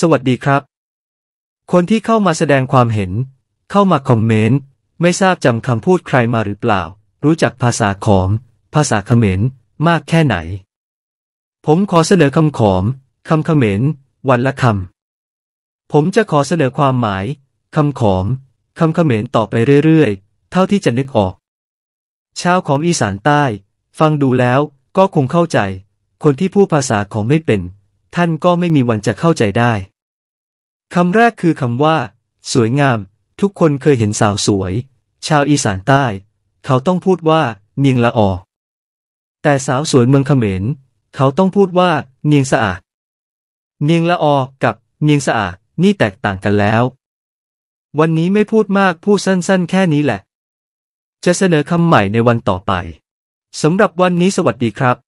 สวัสดีครับ คนที่เข้ามาแสดงความเห็น เข้ามาคอมเมนต์ไม่ทราบจำคำพูดใครมาหรือเปล่า รู้จักภาษาขอม ภาษาเขมรมากแค่ไหน ผมขอเสนอคำขอมคำเขมรวันละคำผมจะขอเสนอความหมายคำขอมคำเขมรต่อไปเรื่อยๆ เท่าที่จะนึกออกชาวของอีสานใต้ฟังดูแล้วก็คงเข้าใจ คนที่พูดภาษาของไม่เป็นท่านก็ไม่มีวันจะเข้าใจได้ คำแรกคือคำว่า สวยงาม ทุกคนเคยเห็นสาวสวย ชาวอีสานใต้ เขาต้องพูดว่า เนียงละออแต่สาวสวยเมืองขเขมรเขาต้องพูดว่า เนียงสะอาดเนียงละออกับเนียงสะอาดนี่แตกต่างกันแล้ว วันนี้ไม่พูดมากพูดสั้นๆแค่นี้แหละ จะเสนอคำใหม่ในวันต่อไปสำหรับวันนี้สวัสดีครับ